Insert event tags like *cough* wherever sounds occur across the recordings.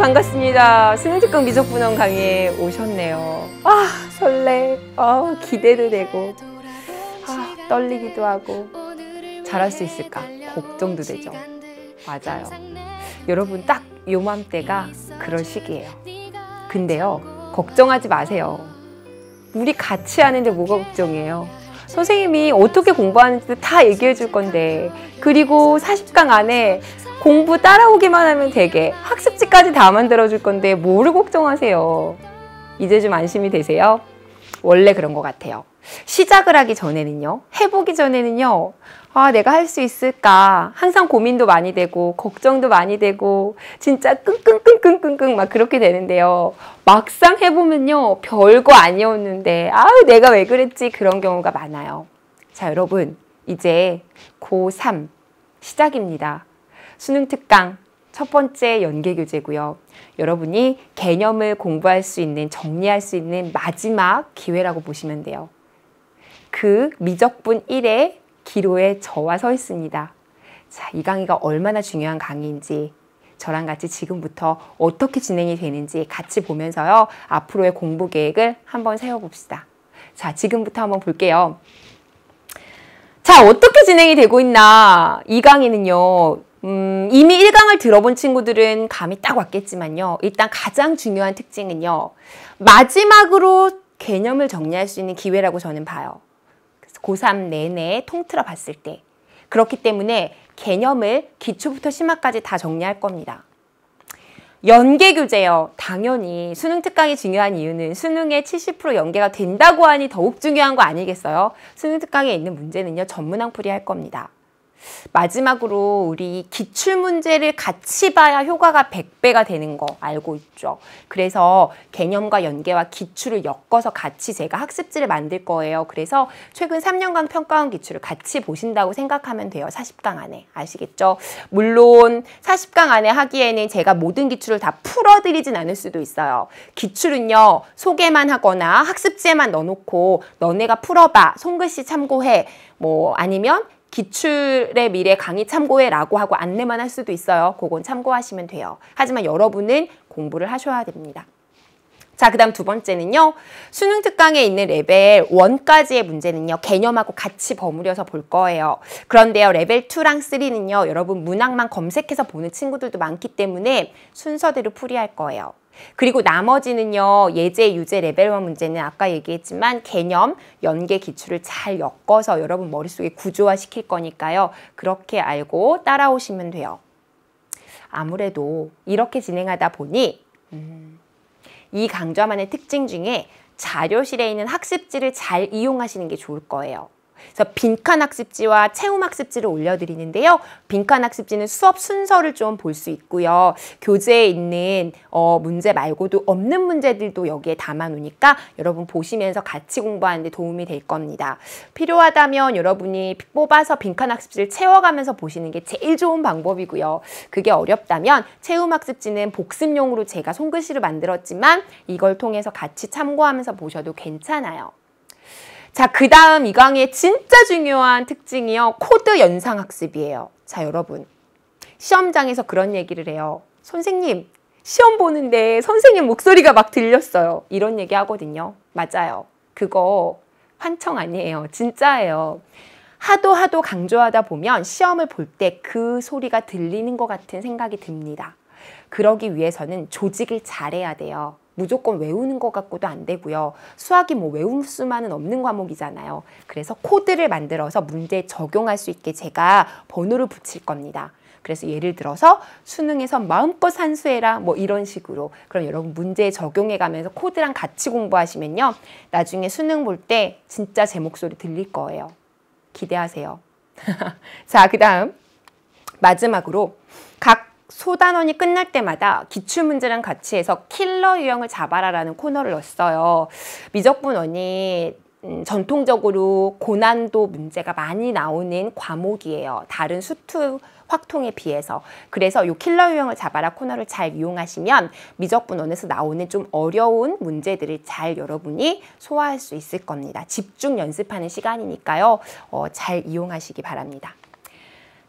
반갑습니다. 수능특강 미적분원 강의에 오셨네요. 아 설레, 아 기대도 되고, 아 떨리기도 하고 잘할 수 있을까 걱정도 되죠. 맞아요. 여러분 딱 요맘때가 그럴 시기예요. 근데요 걱정하지 마세요. 우리 같이 하는데 뭐가 걱정이에요? 선생님이 어떻게 공부하는지 도다 얘기해 줄 건데 그리고 40강 안에 공부 따라오기만 하면 되게 학습지까지 다 만들어 줄 건데 뭐를 걱정하세요. 이제 좀 안심이 되세요? 원래 그런 것 같아요. 시작을 하기 전에는요. 해보기 전에는요. 아, 내가 할 수 있을까? 항상 고민도 많이 되고, 걱정도 많이 되고, 진짜 끙끙끙끙끙끙 막 그렇게 되는데요. 막상 해보면요. 별거 아니었는데, 아우, 내가 왜 그랬지? 그런 경우가 많아요. 자, 여러분. 이제 고3 시작입니다. 수능 특강 첫 번째 연계 교재고요. 여러분이 개념을 공부할 수 있는, 정리할 수 있는 마지막 기회라고 보시면 돼요. 그 미적분 1의 기로에 저와 서 있습니다. 자, 이 강의가 얼마나 중요한 강의인지 저랑 같이 지금부터 어떻게 진행이 되는지 같이 보면서요. 앞으로의 공부 계획을 한번 세워봅시다. 자, 지금부터 한번 볼게요. 자, 어떻게 진행이 되고 있나? 이 강의는요. 음, 이미 1강을 들어본 친구들은 감이 딱 왔겠지만요. 일단 가장 중요한 특징은요. 마지막으로 개념을 정리할 수 있는 기회라고 저는 봐요. 그래서 고3 내내 통틀어 봤을 때. 그렇기 때문에 개념을 기초부터 심화까지 다 정리할 겁니다. 연계 교재요. 당연히 수능 특강이 중요한 이유는 수능의 70% 연계가 된다고 하니 더욱 중요한 거 아니겠어요? 수능 특강에 있는 문제는요. 전문항풀이 할 겁니다. 마지막으로 우리 기출 문제를 같이 봐야 효과가 100배가 되는 거 알고 있죠. 그래서 개념과 연계와 기출을 엮어서 같이 제가 학습지를 만들 거예요. 그래서 최근 3년간 평가원 기출을 같이 보신다고 생각하면 돼요. 40강 안에. 아시겠죠? 물론 40강 안에 하기에는 제가 모든 기출을 다 풀어드리진 않을 수도 있어요. 기출은요. 소개만 하거나 학습지에만 넣어놓고 너네가 풀어봐. 손글씨 참고해. 뭐 아니면 기출의 미래 강의 참고해라고 하고 안내만 할 수도 있어요. 그건 참고하시면 돼요. 하지만 여러분은 공부를 하셔야 됩니다. 자, 그 다음 두 번째는요. 수능 특강에 있는 레벨 원까지의 문제는요. 개념하고 같이 버무려서 볼 거예요. 그런데요. 레벨 투랑쓰리는요 여러분 문항만 검색해서 보는 친구들도 많기 때문에 순서대로 풀이할 거예요. 그리고 나머지는요. 예제, 유제, 레벨화 문제는 아까 얘기했지만 개념, 연계 기출을 잘 엮어서 여러분 머릿속에 구조화 시킬 거니까요. 그렇게 알고 따라오시면 돼요. 아무래도 이렇게 진행하다 보니 음, 이 강좌만의 특징 중에 자료실에 있는 학습지를 잘 이용하시는 게 좋을 거예요. 그래서 빈칸 학습지와 채험 학습지를 올려드리는데요. 빈칸 학습지는 수업 순서를 좀 볼 수 있고요. 교재에 있는 어, 문제 말고도 없는 문제들도 여기에 담아놓으니까 여러분 보시면서 같이 공부하는 데 도움이 될 겁니다. 필요하다면 여러분이 뽑아서 빈칸 학습지를 채워가면서 보시는 게 제일 좋은 방법이고요. 그게 어렵다면 채험 학습지는 복습용으로 제가 손글씨로 만들었지만 이걸 통해서 같이 참고하면서 보셔도 괜찮아요. 자, 그 다음 이 강의 진짜 중요한 특징이요. 코드 연상학습이에요. 자, 여러분. 시험장에서 그런 얘기를 해요. 선생님, 시험 보는데 선생님 목소리가 막 들렸어요. 이런 얘기 하거든요. 맞아요. 그거 환청 아니에요. 진짜예요. 하도 하도 강조하다 보면 시험을 볼 때 그 소리가 들리는 것 같은 생각이 듭니다. 그러기 위해서는 조직을 잘해야 돼요. 무조건 외우는 것 같고도 안 되고요. 수학이 뭐 외울 수만은 없는 과목이잖아요. 그래서 코드를 만들어서 문제에 적용할 수 있게 제가 번호를 붙일 겁니다. 그래서 예를 들어서 수능에서 마음껏 산수해라 뭐 이런 식으로 그럼 여러분 문제에 적용해 가면서 코드랑 같이 공부하시면요. 나중에 수능 볼 때 진짜 제 목소리 들릴 거예요. 기대하세요. *laughs* 자, 그 다음 마지막으로 각 소단원이 끝날 때마다 기출문제랑 같이 해서 킬러 유형을 잡아라라는 코너를 넣었어요. 미적분원이 음, 전통적으로 고난도 문제가 많이 나오는 과목이에요. 다른 수투 확통에 비해서. 그래서 요 킬러 유형을 잡아라 코너를 잘 이용하시면 미적분원에서 나오는 좀 어려운 문제들을 잘 여러분이 소화할 수 있을 겁니다. 집중 연습하는 시간이니까요. 어, 잘 이용하시기 바랍니다.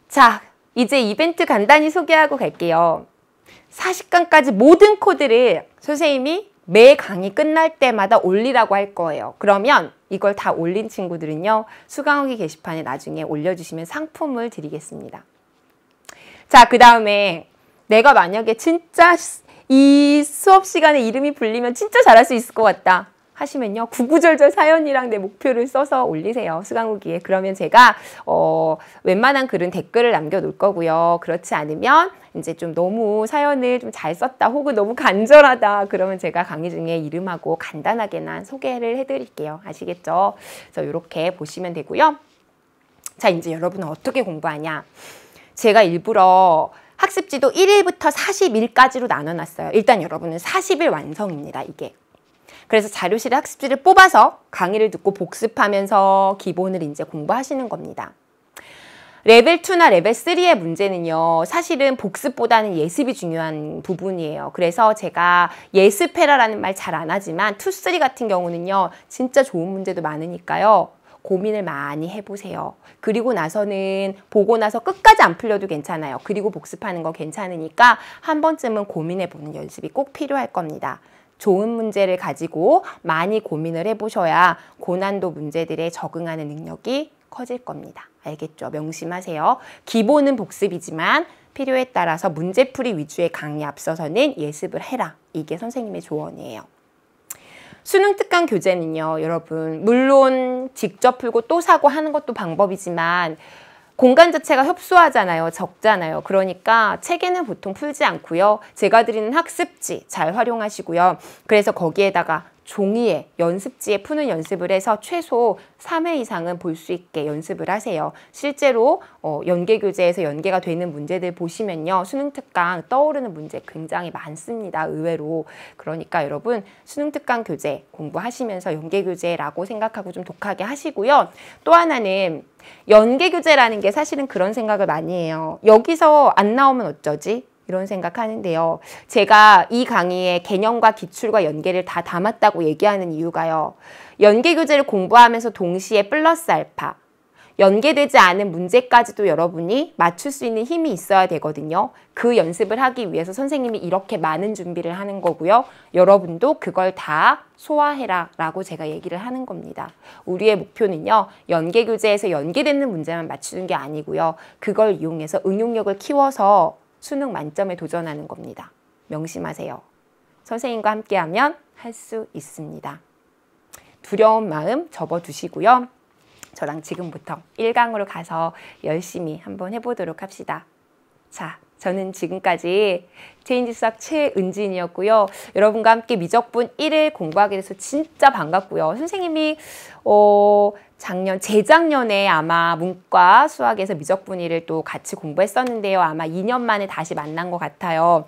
자, 이제 이벤트 간단히 소개하고 갈게요. 40강까지 모든 코드를 선생님이 매 강의 끝날 때마다 올리라고 할 거예요. 그러면 이걸 다 올린 친구들은요. 수강 후기 게시판에 나중에 올려주시면 상품을 드리겠습니다. 자, 그 다음에 내가 만약에 진짜 이 수업 시간에 이름이 불리면 진짜 잘할 수 있을 것 같다. 하시면요. 구구절절 사연이랑 내 목표를 써서 올리세요. 수강후기에. 그러면 제가 어, 웬만한 글은 댓글을 남겨놓을 거고요. 그렇지 않으면 이제 좀 너무 사연을 좀 잘 썼다 혹은 너무 간절하다 그러면 제가 강의 중에 이름하고 간단하게만 소개를 해드릴게요. 아시겠죠? 그래서 이렇게 보시면 되고요. 자 이제 여러분은 어떻게 공부하냐. 제가 일부러 학습지도 1일부터 40일까지로 나눠놨어요. 일단 여러분은 40일 완성입니다. 이게 그래서 자료실에 학습지를 뽑아서 강의를 듣고 복습하면서 기본을 이제 공부하시는 겁니다. 레벨 2나 레벨 3의 문제는요. 사실은 복습보다는 예습이 중요한 부분이에요. 그래서 제가 예습해라라는 말 잘 안 하지만 2, 3 같은 경우는요. 진짜 좋은 문제도 많으니까요. 고민을 많이 해보세요. 그리고 나서는 보고 나서 끝까지 안 풀려도 괜찮아요. 그리고 복습하는 거 괜찮으니까 한 번쯤은 고민해보는 연습이 꼭 필요할 겁니다. 좋은 문제를 가지고 많이 고민을 해보셔야 고난도 문제들에 적응하는 능력이 커질 겁니다. 알겠죠? 명심하세요. 기본은 복습이지만 필요에 따라서 문제풀이 위주의 강의 앞서서는 예습을 해라. 이게 선생님의 조언이에요. 수능 특강 교재는요, 여러분, 물론 직접 풀고 또 사고 하는 것도 방법이지만 공간 자체가 협소하잖아요. 적잖아요. 그러니까 책에는 보통 풀지 않고요. 제가 드리는 학습지 잘 활용하시고요. 그래서 거기에다가 종이에 연습지에 푸는 연습을 해서 최소 3회 이상은 볼 수 있게 연습을 하세요. 실제로 어, 연계 교재에서 연계가 되는 문제들 보시면요. 수능 특강 떠오르는 문제 굉장히 많습니다. 의외로. 그러니까 여러분 수능 특강 교재 공부하시면서 연계 교재라고 생각하고 좀 독하게 하시고요. 또 하나는 연계 교재라는 게 사실은 그런 생각을 많이 해요. 여기서 안 나오면 어쩌지? 이런 생각하는데요. 제가 이 강의에 개념과 기출과 연계를 다 담았다고 얘기하는 이유가요. 연계 교재를 공부하면서 동시에 플러스 알파, 연계되지 않은 문제까지도 여러분이 맞출 수 있는 힘이 있어야 되거든요. 그 연습을 하기 위해서 선생님이 이렇게 많은 준비를 하는 거고요. 여러분도 그걸 다 소화해라 라고 제가 얘기를 하는 겁니다. 우리의 목표는요. 연계교재에서 연계되는 문제만 맞추는 게 아니고요. 그걸 이용해서 응용력을 키워서 수능 만점에 도전하는 겁니다. 명심하세요. 선생님과 함께하면 할 수 있습니다. 두려운 마음 접어두시고요. 저랑 지금부터 1강으로 가서 열심히 한번 해보도록 합시다. 자, 저는 지금까지 체인지 수학 최은진이었고요. 여러분과 함께 미적분 1을 공부하게 돼서 진짜 반갑고요. 선생님이 어 작년, 재작년에 아마 문과 수학에서 미적분 1을 또 같이 공부했었는데요. 아마 2년 만에 다시 만난 것 같아요.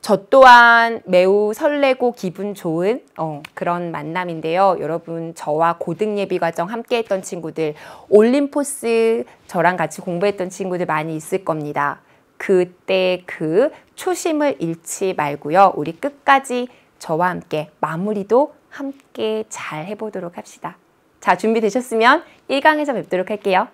저 또한 매우 설레고 기분 좋은 어, 그런 만남인데요. 여러분 저와 고등예비과정 함께했던 친구들 올림포스 저랑 같이 공부했던 친구들 많이 있을 겁니다. 그때 그 초심을 잃지 말고요. 우리 끝까지 저와 함께 마무리도 함께 잘 해보도록 합시다. 자, 준비되셨으면 1강에서 뵙도록 할게요.